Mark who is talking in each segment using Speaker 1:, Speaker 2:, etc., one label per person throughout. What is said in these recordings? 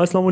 Speaker 1: Aslam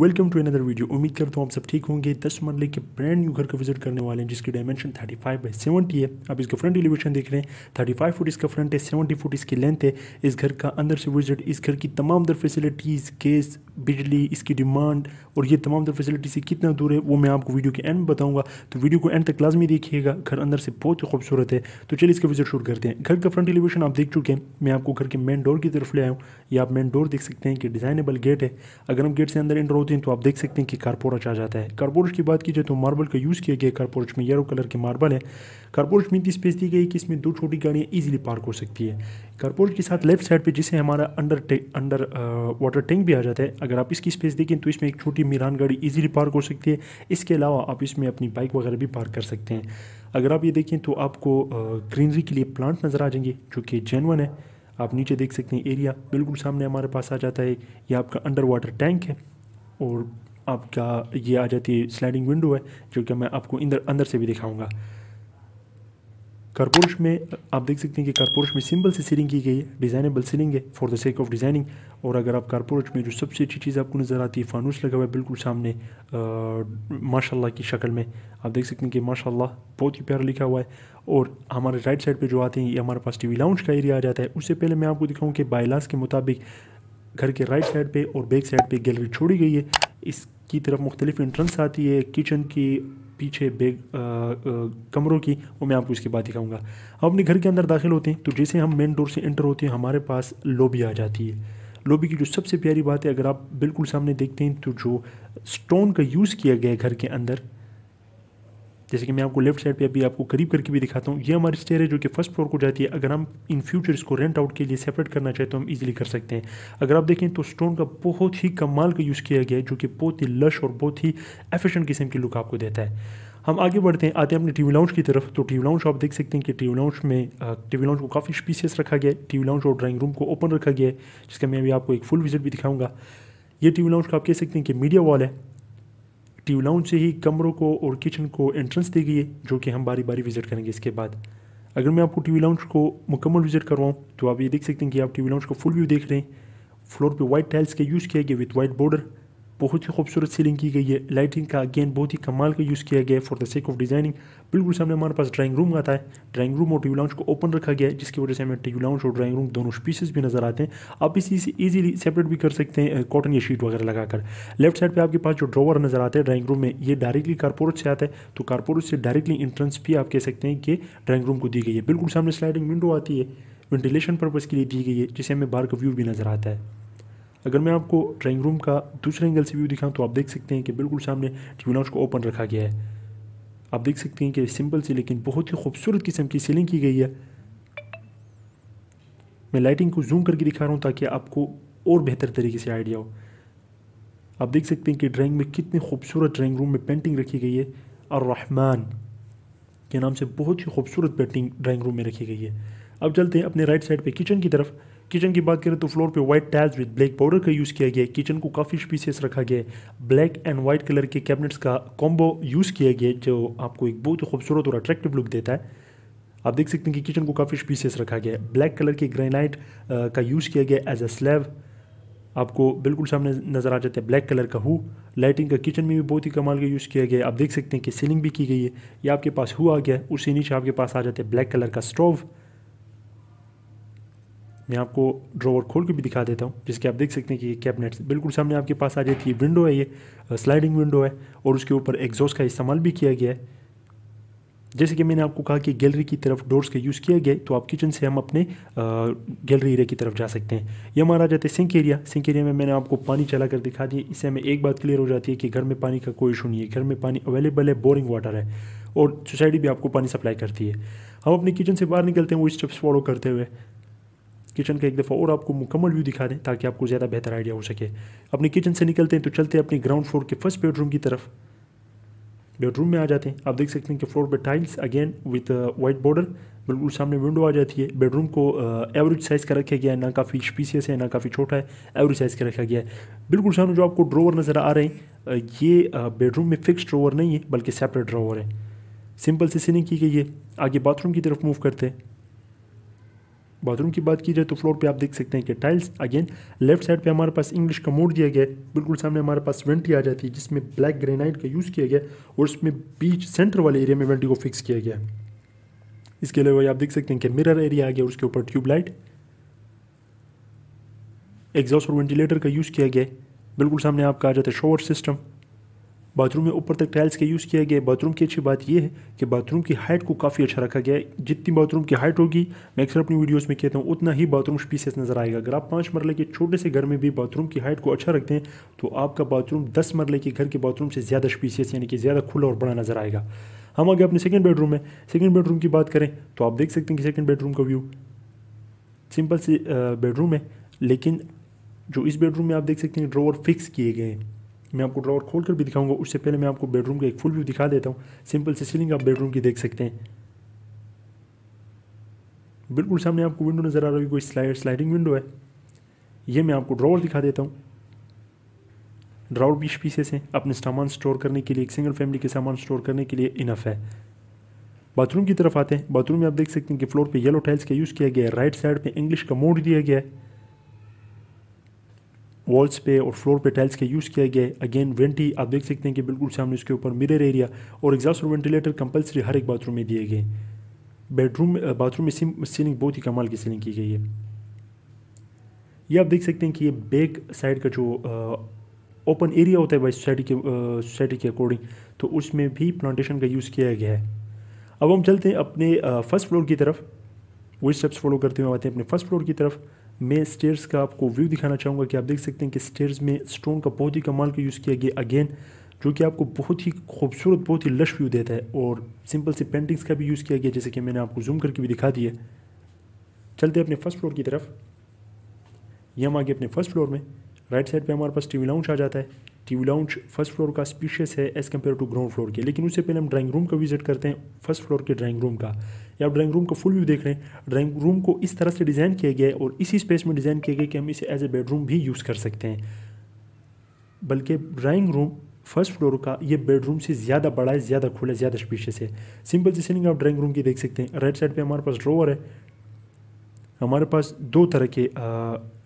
Speaker 1: welcome to another video उम्मीद करता हूँ आप सब ठीक होंगे दस मरले के ब्रांड न्यू घर का विजिट करने वाले हैं जिसकी डायमेंशन 35 फाइव बाई सेवेंटी है आप इसका फ्रंट एलिवेशन देख रहे हैं 35 फाइव फुट इसका फ्रंट है 70 फुट इसकी लेंथ है इस घर का अंदर से विजिट इस घर की तमाम दर फैसिलिटीज़ गैस बिजली इसकी डिमांड और ये तमाम दर फैसिलिटी से कितना दूर है वो मैं आपको वीडियो के एंड में बताऊँगा तो वीडियो को एंड तक लाजमी देखिएगा घर अंदर से बहुत ही खूबसूरत है तो चलिए इसका विजिट शुरू करते हैं घर का फ्रंट एलिवेशन आप देख चुके हैं मैं आपको घर के मेन डोर की तरफ ले आया हूँ या आप मेन डोर देख सकते हैं कि डिज़ाइनेबल गेट है अगर हम गेट से अंदर इंटर होते हैं तो आप देख सकते हैं कि कारपोरच आ जाता है कारपोरच की बात की जाए तो मार्बल का यूज़ किया गया कारपोरच में येरो कलर के मार्बल है कारपोरच में इतनी स्पेस दी गई कि इसमें दो छोटी गाड़ियाँ ईजिली पार्क हो सकती है कारपोरच के साथ लेफ्ट साइड पर जिसे हमारा अंडर टे, अंडर वाटर टैंक भी आ जाता है अगर आप इसकी स्पेस देखें तो इसमें एक छोटी मीरान गाड़ी ईजिली पार्क हो सकती है इसके अलावा आप इसमें अपनी बाइक वगैरह भी पार्क कर सकते हैं अगर आप ये देखें तो आपको ग्रीनरी के लिए प्लांट नज़र आ जाएंगे जो कि जेनवन है आप नीचे देख सकते हैं एरिया बिल्कुल सामने हमारे पास आ जाता है ये आपका अंडर वाटर टैंक है और आपका ये आ जाती है स्लाइडिंग विंडो है जो कि मैं आपको इंदर अंदर से भी दिखाऊंगा कारपोर्श में आप देख सकते हैं कि कारपोर्श में सिंपल से सीलिंग की गई है डिज़ाइनेबल सीलिंग है for the sake of designing और अगर आप कारपोर्श में जो सबसे अच्छी चीज़ आपको नज़र आती है फानूस लगा हुआ है बिल्कुल सामने माशाल्लाह की शक्ल में आप देख सकते हैं कि माशाल्लाह बहुत ही प्यारा लिखा हुआ है और हमारे राइट साइड पर जो आते हैं ये हमारे पास वी लाउंज का एरिया आ जाता है उससे पहले मैं आपको दिखाऊँ कि बाइलास के मुताबिक घर के राइट साइड पर और बैक साइड पर गैलरी छोड़ी गई है इसकी तरफ मुख्तलिफ एंट्रेंस आती है किचन की पीछे बेग कमरों की वो मैं आपको इसके बाद दिखाऊंगा हम अपने घर के अंदर दाखिल होते हैं तो जैसे हम मेन डोर से एंटर होते हैं हमारे पास लोबी आ जाती है लोबी की जो सबसे प्यारी बात है अगर आप बिल्कुल सामने देखते हैं तो जो स्टोन का यूज़ किया गया है घर के अंदर जैसे कि मैं आपको लेफ्ट साइड पे अभी आपको करीब करके भी दिखाता हूँ ये हमारी स्टेयर है जो कि फर्स्ट फ्लोर को जाती है अगर हम इन फ्यूचर इसको रेंट आउट के लिए सेपरेट करना चाहें तो हम ईजिली कर सकते हैं अगर आप देखें तो स्टोन का बहुत ही कमाल का यूज़ किया गया है जो कि बहुत ही लश और बहुत ही एफिशेंट किस्म की लुक आपको देता है हम आगे बढ़ते हैं आते हैं अपने टीवी लाउंज की तरफ तो टीवी लाउंज आप देख सकते हैं कि टीवी लाउंज में टीवी लाउंज को काफ़ी स्पीसियस रखा गया है टीवी लाउंज और ड्राइंग रूम को ओपन रखा गया है जिसका मैं अभी आपको एक फुल विजिट भी दिखाऊंगा ये टीवी लाउंज को आप कह सकते हैं कि मीडिया वॉल है टीवी लाउंज से ही कमरों को और किचन को एंट्रेंस दी गई है जो कि हम बारी बारी विज़िट करेंगे इसके बाद अगर मैं आपको टीवी लाउंज को मुकम्मल विज़िट करवाऊँ तो आप ये देख सकते हैं कि आप टीवी लाउंज को फुल व्यू देख रहे हैं फ्लोर पे वाइट टाइल्स के यूज़ किया गया विद वाइट बॉर्डर बहुत ही खूबसूरत सीलिंग की गई है लाइटिंग का अगेन बहुत ही कमाल का यूज़ किया गया है for the sake of designing बिल्कुल सामने हमारे पास ड्राइंग रूम आता है ड्राइंग रूम और टीवी लाउंज को ओपन रखा गया है जिसकी वजह से हमें टीवी लाउंज और ड्राइंग रूम दोनों स्पीसीज भी नज़र आते हैं आप इसी से ईजिली सेपरेट भी कर सकते हैं कॉटन या शीट वगैरह लगाकर लेफ्ट साइड पर आपके पास जो ड्रॉवर नज़र आते हैं ड्राइंग रूम में ये डायरेक्टली कारपोरेट से आता है तो कारपोरेट से डायरेक्टली एंट्रेंस भी आप कह सकते हैं कि ड्राइंग रूम को दी गई है बिल्कुल सामने स्लाइडिंग विंडो आती है वेंटिलेशन पर्पज़ के लिए दी गई है जिसे हमें बाहर का व्यू भी नज़र आता है अगर मैं आपको ड्राइंग रूम का दूसरे एंगल से व्यू दिखाऊं तो आप देख सकते हैं कि बिल्कुल सामने ट्रिब्यूनल्स को ओपन रखा गया है आप देख सकते हैं कि सिंपल सी लेकिन बहुत ही खूबसूरत किस्म की सीलिंग की गई है मैं लाइटिंग को जूम करके दिखा रहा हूँ ताकि आपको और बेहतर तरीके से आइडिया हो आप देख सकते हैं कि ड्राइंग में कितनी खूबसूरत ड्राइंग रूम में पेंटिंग रखी गई है और रहमान के नाम से बहुत ही खूबसूरत पेंटिंग ड्राइंग रूम में रखी गई है अब चलते हैं अपने राइट साइड पे किचन की तरफ किचन की बात करें तो फ्लोर पे white tiles with black powder का यूज़ किया गया है किचन को काफ़ी स्पीसीस रखा गया है ब्लैक एंड वाइट कलर के कैबिनेट्स का कॉम्बो यूज़ किया गया जो आपको एक बहुत ही खूबसूरत और अट्रैक्टिव लुक देता है आप देख सकते हैं कि किचन को काफ़ी स्पीसीस रखा गया है ब्लैक कलर के ग्रेनाइट का यूज़ किया गया एज अ स्लैब आपको बिल्कुल सामने नज़र आ जाता है ब्लैक कलर का हु लाइटिंग का किचन में भी बहुत ही कमाल का यूज़ किया गया आप देख सकते हैं कि सीलिंग भी की गई है या आपके पास हु आ गया उसी उससे नीचे आपके पास आ जाता है ब्लैक कलर का स्टोव मैं आपको ड्रॉवर खोल के भी दिखा देता हूँ जिसके आप देख सकते हैं कि ये कैबिनेट्स बिल्कुल सामने आपके पास आ जाती है विंडो है ये स्लाइडिंग विंडो है और उसके ऊपर एग्जॉस का इस्तेमाल भी किया गया है जैसे कि मैंने आपको कहा कि गैलरी की तरफ डोर्स का यूज़ किया गया तो आप किचन से हम अपने गैलरी एरिया की तरफ जा सकते हैं ये हमारा आ जाता है सिंक एरिया सिंक एरिया में मैंने आपको पानी चला कर दिखा दी इससे हमें एक बात क्लियर हो जाती है कि घर में पानी का कोई इशू नहीं है घर में पानी अवेलेबल है बोरिंग वाटर है और सोसाइटी भी आपको पानी सप्लाई करती है हम अपने किचन से बाहर निकलते हैं वो स्टेप्स फॉलो करते हुए किचन का एक दफ़ा और आपको मुकम्मल व्यू दिखा दें ताकि आपको ज़्यादा बेहतर आइडिया हो सके अपने किचन से निकलते हैं तो चलते हैं अपने ग्राउंड फ्लोर के फर्स्ट बेडरूम की तरफ बेडरूम में आ जाते हैं आप देख सकते हैं कि फ्लोर पे tiles again with white border बिल्कुल सामने विंडो आ जाती है बेडरूम को एवरेज uh, साइज़ का रखा गया है ना काफ़ी स्पीसीस है ना काफ़ी छोटा है एवरेज साइज़ का रखा गया है बिल्कुल सामने जो आपको ड्रोवर नज़र आ रहे हैं uh, ये बेडरूम uh, में फिक्स ड्रोवर नहीं है बल्कि सेपरेट ड्रोवर है सिंपल से सीनिंग की गई है आगे बाथरूम की तरफ मूव करते हैं बाथरूम की बात की जाए तो फ्लोर पे आप देख सकते हैं कि टाइल्स अगेन लेफ्ट साइड पे हमारे पास इंग्लिश का मोड दिया गया है बिल्कुल सामने हमारे पास वेंटी आ जाती है जिसमें ब्लैक ग्रेनाइट का यूज़ किया गया और उसमें बीच सेंटर वाले एरिया में वेंटी को फिक्स किया गया इसके अलावा आप देख सकते हैं कि मिरर एरिया आ गया उसके ऊपर ट्यूबलाइट एग्जॉस्ट और वेंटिलेटर का यूज़ किया गया बिल्कुल सामने आपका आ जाता है शोअर सिस्टम बाथरूम में ऊपर तक टाइल्स का यूज़ किया गया है बाथरूम की अच्छी बात यह है कि बाथरूम की हाइट को काफ़ी अच्छा रखा गया है जितनी बाथरूम की हाइट होगी मैं अक्सर अपनी वीडियोस में कहता हूँ उतना ही बाथरूम स्पीसीस नज़र आएगा अगर आप पाँच मरले के छोटे से घर में भी बाथरूम की हाइट को अच्छा रखते हैं तो आपका बाथरूम दस मरले के घर के बाथरूम से ज़्यादा स्पीसीस यानी कि ज़्यादा खुला और बड़ा नज़र आएगा हम आगे अपने सेकेंड बेडरूम में सेकेंड बेडरूम की बात करें तो आप देख सकते हैं कि सेकेंड बेडरूम का व्यू सिंपल सी बेडरूम है लेकिन जो इस बेडरूम में आप देख सकते हैं ड्रोवर फिक्स किए गए हैं मैं आपको ड्रॉवर खोल कर भी दिखाऊंगा उससे पहले मैं आपको बेडरूम का एक फुल व्यू दिखा देता हूँ सिंपल से सीलिंग आप बेडरूम की देख सकते हैं बिल्कुल सामने आपको विंडो नज़र आ रही है कोई स्लाइड स्लाइडिंग विंडो है ये मैं आपको ड्रॉवर दिखा देता हूँ ड्राउर बीस पीसेस हैं अपने सामान स्टोर करने के लिए एक सिंगल फैमिली के सामान स्टोर करने के लिए इनफ है बाथरूम की तरफ आते हैं बाथरूम में आप देख सकते हैं कि फ्लोर पे येलो टाइल्स का यूज़ किया गया है राइट साइड पे इंग्लिश का मोड दिया गया है वॉल्स पे और फ्लोर पे टाइल्स के यूज़ किया गया है अगेन वेंटी आप देख सकते हैं कि बिल्कुल सामने उसके ऊपर मिरर एरिया और एग्जॉस्ट और वेंटिलेटर कंपलसरी हर एक बाथरूम में दिए गए बेडरूम बाथरूम में सीलिंग बहुत ही कमाल की सीलिंग की गई है ये आप देख सकते हैं कि ये बैक साइड का जो ओपन एरिया होता है बाई सोसाइटी के सोसाइटी के अकॉर्डिंग तो उसमें भी प्लांटेशन का यूज़ किया गया है अब हम चलते हैं अपने फर्स्ट फ्लोर की तरफ वही स्टेप्स फॉलो करते हुए आते हैं अपने फर्स्ट फ्लोर की तरफ मैं स्टेयर्स का आपको व्यू दिखाना चाहूँगा कि आप देख सकते हैं कि स्टेयर्स में स्टोन का बहुत ही कमाल का यूज़ किया गया अगेन जो कि आपको बहुत ही खूबसूरत बहुत ही लश व्यू देता है और सिंपल सी पेंटिंग्स का भी यूज़ किया गया जैसे कि मैंने आपको जूम करके भी दिखा दिया चलते अपने फर्स्ट फ्लोर की तरफ ये हम आगे अपने फर्स्ट फ्लोर में राइट साइड पर हमारे पास वी लाउंज आ जाता है टीवी लाउंज फर्स्ट फ्लोर का स्पीशियस है as compare to ground floor के लेकिन उससे पहले हम ड्राइंग रूम का विजिट करते हैं फर्स्ट फ्लोर के ड्राइंग रूम का या आप ड्राइंग रूम का फुल व्यू देख रहे हैं ड्राइंग रूम को इस तरह से डिज़ाइन किया गया है और इसी स्पेस में डिज़ाइन किया गया कि हम इसे एज ए बेडरूम भी यूज़ कर सकते हैं बल्कि ड्राइंग रूम फर्स्ट फ्लोर का ये बेडरूम से ज़्यादा बड़ा है ज़्यादा खुला है ज़्यादा स्पीशियस है सिंपल सी सीलिंग आप ड्राइंग रूम की देख सकते हैं राइट साइड पे हमारे पास ड्रोवर है हमारे पास दो तरह के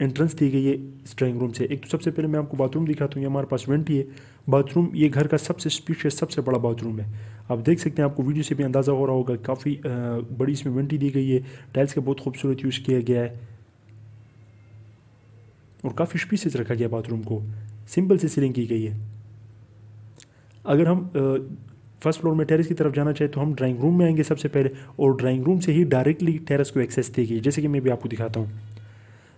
Speaker 1: एंट्रेंस दी गई है इस ड्राइंग रूम से एक तो सबसे पहले मैं आपको बाथरूम दिखाता हूँ ये हमारे पास वेंटी है बाथरूम ये घर का सबसे स्पीशियस सबसे बड़ा बाथरूम है आप देख सकते हैं आपको वीडियो से भी अंदाज़ा हो रहा होगा काफ़ी बड़ी इसमें वेंटी दी गई है टाइल्स का बहुत खूबसूरत यूज़ किया गया है और काफ़ी स्पीशियस रखा गया बाथरूम को सिंपल से सीलिंग की गई है अगर हम फर्स्ट फ्लोर में टेरेस की तरफ जाना चाहे तो हम ड्राइंग रूम में आएंगे सबसे पहले और ड्राइंग रूम से ही डायरेक्टली टेरेस को एक्सेस देगी जैसे कि मैं भी आपको दिखाता हूँ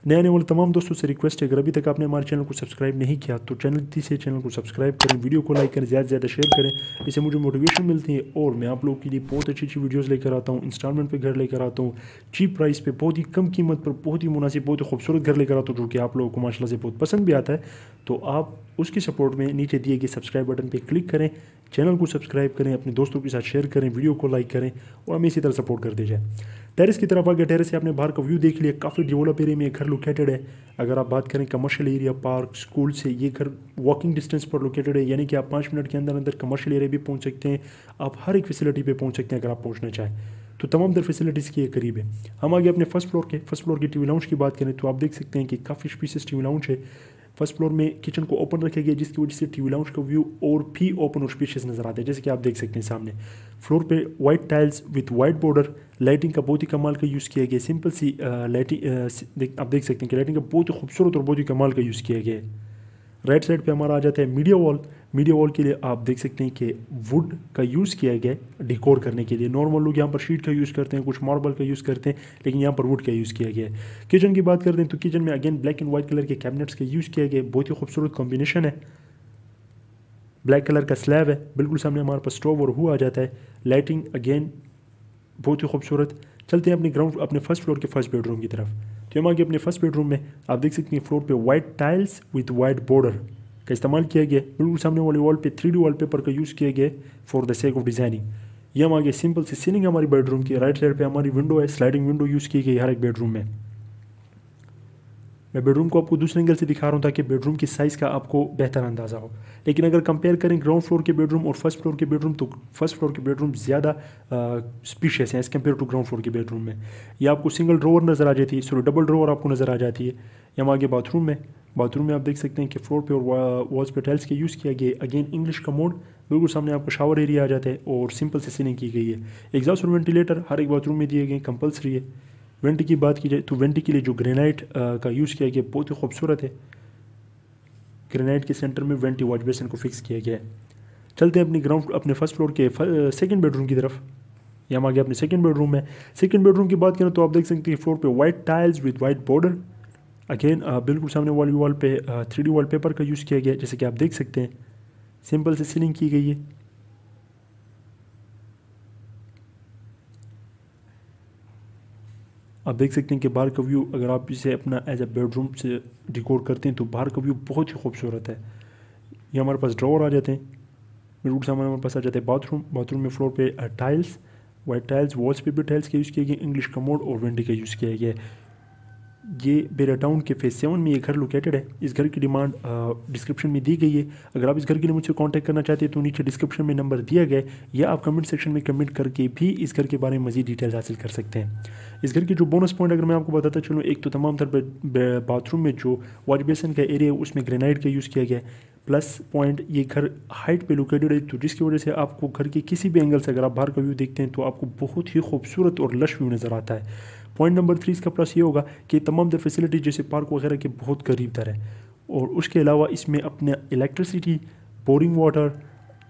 Speaker 1: नए आने वाले तमाम दोस्तों से रिक्वेस्ट है अगर अभी तक आपने हमारे चैनल को सब्सक्राइब नहीं किया तो चैनल से चैनल को सब्सक्राइब करें वीडियो को लाइक करें ज़्यादा से ज़्यादा शेयर करें इससे मुझे मोटिवेशन मिलती है और मैं आप लोगों के लिए बहुत अच्छी अच्छी वीडियोज़ लेकर आता हूँ इंस्टॉलमेंट पर घर लेकर आता हूँ चीप प्राइस पर बहुत ही कम कीमत पर बहुत ही मुनासिब बहुत ही खूबसूरत घर लेकर आता हूँ जो कि आप लोगों को माशाला से बहुत पसंद भी आता है तो आप उसकी सपोर्ट में नीचे दिए गए सब्सक्राइब बटन पर क्लिक करें चैनल को सब्सक्राइब करें अपने दोस्तों के साथ शेयर करें वीडियो को लाइक करें और हमें इसी तरह सपोर्ट करते जाएँ टेरिस की तरफ आगे टेरिस से आपने बाहर का व्यू देख लिया काफ़ी डेवलप एरिया में घर लोकेटेड है अगर आप बात करें कमर्शियल एरिया पार्क स्कूल से ये घर वॉकिंग डिस्टेंस पर लोकेटेड है यानी कि आप पाँच मिनट के अंदर अंदर कमर्शियल एरिया भी पहुँच सकते हैं आप हर एक फैसिलिटी पर पहुँच सकते हैं अगर आप पहुँचना चाहें तो तमाम दर फैसिलिटीज़ के करीब है हम आगे अपने फर्स्ट फ्लोर के फर्स्ट फ्लोर के टीवी लाउंज की बात करें तो आप देख सकते हैं कि काफ़ी स्पीसीस टीवी लाउंज है फर्स्ट फ्लोर में किचन को ओपन रखा गया जिसकी वजह से टीवी लाउंज का व्यू और भी ओपन और स्पेशियस नजर आता है जैसे कि आप देख सकते हैं सामने फ्लोर पे white tiles with white border lighting का बहुत ही कमाल का यूज़ किया गया सिंपल सी लाइटिंग आप देख सकते हैं कि लाइटिंग का बहुत ही खूबसूरत और बहुत ही कमाल का यूज़ किया गया है राइट साइड पे हमारा आ जाता है मीडिया वॉल मीडिया वॉल के लिए आप देख सकते हैं कि वुड का यूज़ किया गया डिकोर करने के लिए नॉर्मल लोग यहाँ पर शीट का यूज़ करते हैं कुछ मार्बल का यूज़ करते हैं लेकिन यहाँ पर वुड का यूज़ किया गया है किचन की बात करते हैं तो किचन में again black and white colour के कैबिनेट्स का यूज़ किया गया बहुत ही खूबसूरत कॉम्बिनेशन है ब्लैक कलर का स्लैब है बिल्कुल सामने हमारे पास स्टोव और हुआ आ जाता है लाइटिंग अगेन बहुत ही खूबसूरत चलते हैं अपने ग्राउंड अपने फर्स्ट फ्लोर के फर्स्ट बेडरूम की तरफ तो हम आगे अपने फर्स्ट बेडरूम में आप देख सकते हैं फ्लोर पे white tiles with white border का इस्तेमाल किया गया बिल्कुल सामने वाले वॉल पे थ्री डी वॉल पेपर का यूज़ किया गया for the sake of designing ये हम आगे सिंपल से सीलिंग हमारी बेडरूम की राइट साइड पर हमारी विंडो है स्लाइडिंग विंडो यूज़ की गई हर एक बेडरूम में मैं बेडरूम को आपको दूसरे एंगल से दिखा रहा हूँ ताकि बेडरूम की साइज़ का आपको बेहतर अंदाज़ा हो लेकिन अगर कंपेयर करें ग्राउंड फ्लोर के बेडरूम और फर्स्ट फ्लोर के बेडरूम तो फर्स्ट फ्लोर के बेडरूम ज़्यादा स्पीशियस हैं as compare to ground floor के बेडरूम में या आपको सिंगल ड्रोवर नज़र आ जाती है सॉरी डबल ड्रोवर आपको नज़र आ जाती है या आगे बाथरूम में बाथरूम में आप देख सकते हैं कि फ्लोर पे और वॉल्स पे टाइल्स के यूज़ किया गया अगेन इंग्लिश का मोड बिल्कुल सामने आपको शावर एरिया आ जाता है और सिंपल से सीलिंग की गई है एग्जॉस्ट और वेंटिलेटर हर एक बाथरूम में दिए गए कंपलसरी है वेंट की बात की जाए तो वेंट के लिए जो ग्रेनाइट का यूज़ किया गया बहुत ही खूबसूरत है ग्रेनाइट के सेंटर में वेंटी वॉच बेसन को फिक्स किया गया है चलते हैं अपने ग्राउंड अपने फर्स्ट फ्लोर के सेकेंड बेडरूम की तरफ या हम आगे अपने सेकेंड बेडरूम में सेकेंड बेडरूम की बात करें तो आप देख सकते हैं फ्लोर पे white tiles with white border again बिल्कुल सामने वाली वॉल पे थ्री डी वाल पेपर का यूज़ किया गया जैसे कि आप देख सकते हैं सिंपल से सीलिंग की गई है आप देख सकते हैं कि बाहर का व्यू अगर आप इसे अपना एज ए बेडरूम से डिकोर करते हैं तो बाहर का व्यू बहुत ही खूबसूरत है ये हमारे पास ड्रॉवर आ जाते हैं रूट सामान हमारे पास आ जाते हैं बाथरूम बाथरूम में फ्लोर पे टाइल्स वाइट टाइल्स वॉल्स पे भी टाइल्स के यूज़ किए गए इंग्लिश कमोड और विंडी का यूज़ किया गया है ये बेरा टाउन के फेस सेवन में ये घर लोकेटेड है इस घर की डिमांड डिस्क्रिप्शन में दी गई है अगर आप इस घर के लिए मुझसे कांटेक्ट करना चाहते हैं तो नीचे डिस्क्रिप्शन में नंबर दिया गया है या आप कमेंट सेक्शन में कमेंट करके भी इस घर के बारे में मजीद डिटेल्स हासिल कर सकते हैं इस घर के जो बोनस पॉइंट अगर मैं आपको बताता चलूँ एक तो तमाम तर बाथरूम में जो वाश बेसन का एरिया है उसमें ग्रेनाइट का यूज़ किया गया है प्लस पॉइंट ये घर हाइट पे लोकेटेड है तो जिसकी वजह से आपको घर के किसी भी एंगल से अगर आप बाहर का व्यू देखते हैं तो आपको बहुत ही खूबसूरत और लश व्यू नज़र आता है पॉइंट नंबर थ्री इसका प्लस ये होगा कि तमाम दर फैसिलिटी जैसे पार्क वगैरह के बहुत करीब दर है और उसके अलावा इसमें अपने electricity boring water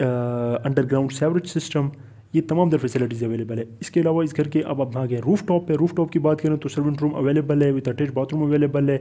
Speaker 1: underground sewerage system ये तमाम दर फैसिलिटीज़ अवेलेबल है इसके अलावा इस घर के अब आप भाग गए रूफ टॉप पर रूफ टॉप की बात करें तो सर्वेंट रूम अवेलेबल है विथ अटैच बाथरूम अवेलेबल है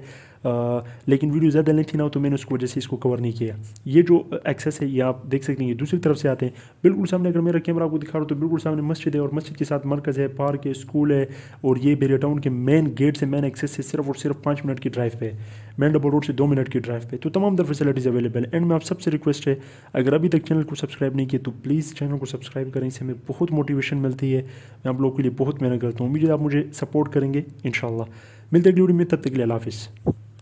Speaker 1: लेकिन वीडियो ज़्यादा लेंथी ना हो तो मैंने उसको वजह से इसको कवर नहीं किया ये जो एक्सेस है ये आप देख सकते हैं दूसरी तरफ से आते हैं बिल्कुल सामने अगर मेरा कैमरा आपको दिखा रहा हूँ तो बिल्कुल सामने मस्जिद है और मस्जिद के साथ मरकज़ है पार्क है स्कूल है और ये बेरिया टाउन के मेन गेट से मेन एक्सेस से सिर्फ और सिर्फ पाँच मिनट की ड्राइव पर मैन डबल रोड से दो मिनट की ड्राइव पे तो तमाम दर फैसिलिटीज़ अवेलेबल एंड में आप सबसे रिक्वेस्ट है अगर अभी तक चैनल को सब्सक्राइब नहीं किया तो प्लीज़ चैनल को सब्सक्राइब करें इससे हमें बहुत मोटिवेशन मिलती है मैं आप लोगों के लिए बहुत मेहनत करता हूँ उम्मीद आप मुझे सपोर्ट करेंगे इन मिलते अगली वीडियो में तब तक के लिए हाफिज़